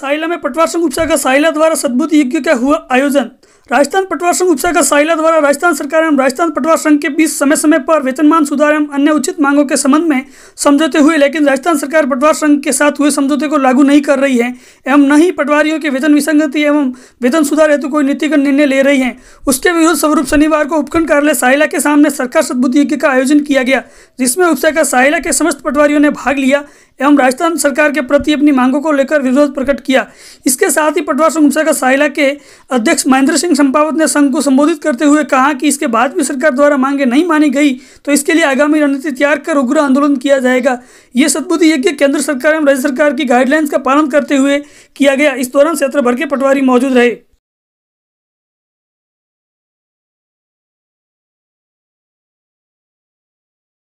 साहिला में पटवार संघ उपचार का साहिला द्वारा सद्भुत यज्ञ का हुआ आयोजन राजस्थान पटवार संघ उपसागर साइला द्वारा राजस्थान सरकार एवं राजस्थान पटवार संघ के बीच समय समय पर वेतनमान सुधार एवं अन्य उचित मांगों के संबंध में समझौते हुए लेकिन राजस्थान सरकार पटवार संघ के साथ हुए समझौते को लागू नहीं कर रही है एवं न ही पटवारियों के वेतन विसंगति एवं वेतन सुधार हेतु कोई नीतिगत निर्णय ले रही है उसके विरोध स्वरूप शनिवार को उपखंड कार्यालय साहिला के सामने सरकार सदबुद्ध यज्ञ का आयोजन किया गया जिसमें उपसागर साहिला के समस्त पटवारियों ने भाग लिया एवं राजस्थान सरकार के प्रति अपनी मांगों को लेकर विरोध प्रकट किया इसके साथ ही पटवार संघ उपसागर साहिला के अध्यक्ष महेंद्र सिंह चंपावत ने संघ को संबोधित करते हुए कहा कि इसके बाद भी सरकार द्वारा मांगे नहीं मानी गई तो इसके लिए आगामी रणनीति तैयार कर उग्र आंदोलन किया जाएगा ये सदबुद्धि यज्ञ केंद्र सरकार एवं राज्य सरकार की गाइडलाइंस का पालन करते हुए किया गया इस दौरान क्षेत्र भर के पटवारी मौजूद रहे